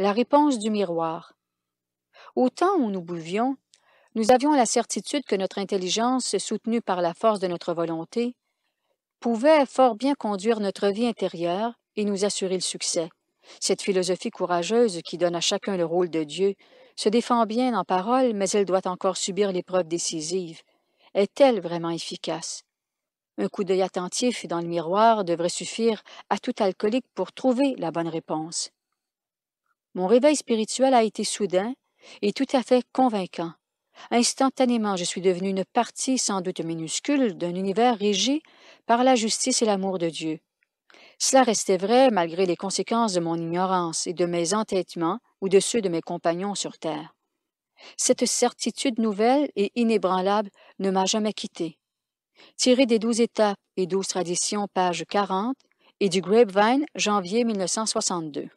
La réponse du miroir. Au temps où nous buvions, nous avions la certitude que notre intelligence, soutenue par la force de notre volonté, pouvait fort bien conduire notre vie intérieure et nous assurer le succès. Cette philosophie courageuse qui donne à chacun le rôle de Dieu se défend bien en parole, mais elle doit encore subir l'épreuve décisive. Est-elle vraiment efficace? Un coup d'œil attentif dans le miroir devrait suffire à tout alcoolique pour trouver la bonne réponse. Mon réveil spirituel a été soudain et tout à fait convaincant. Instantanément, je suis devenu une partie sans doute minuscule d'un univers régi par la justice et l'amour de Dieu. Cela restait vrai malgré les conséquences de mon ignorance et de mes entêtements ou de ceux de mes compagnons sur terre. Cette certitude nouvelle et inébranlable ne m'a jamais quitté. Tiré des douze étapes et douze traditions, page 40, et du Grapevine, janvier 1962.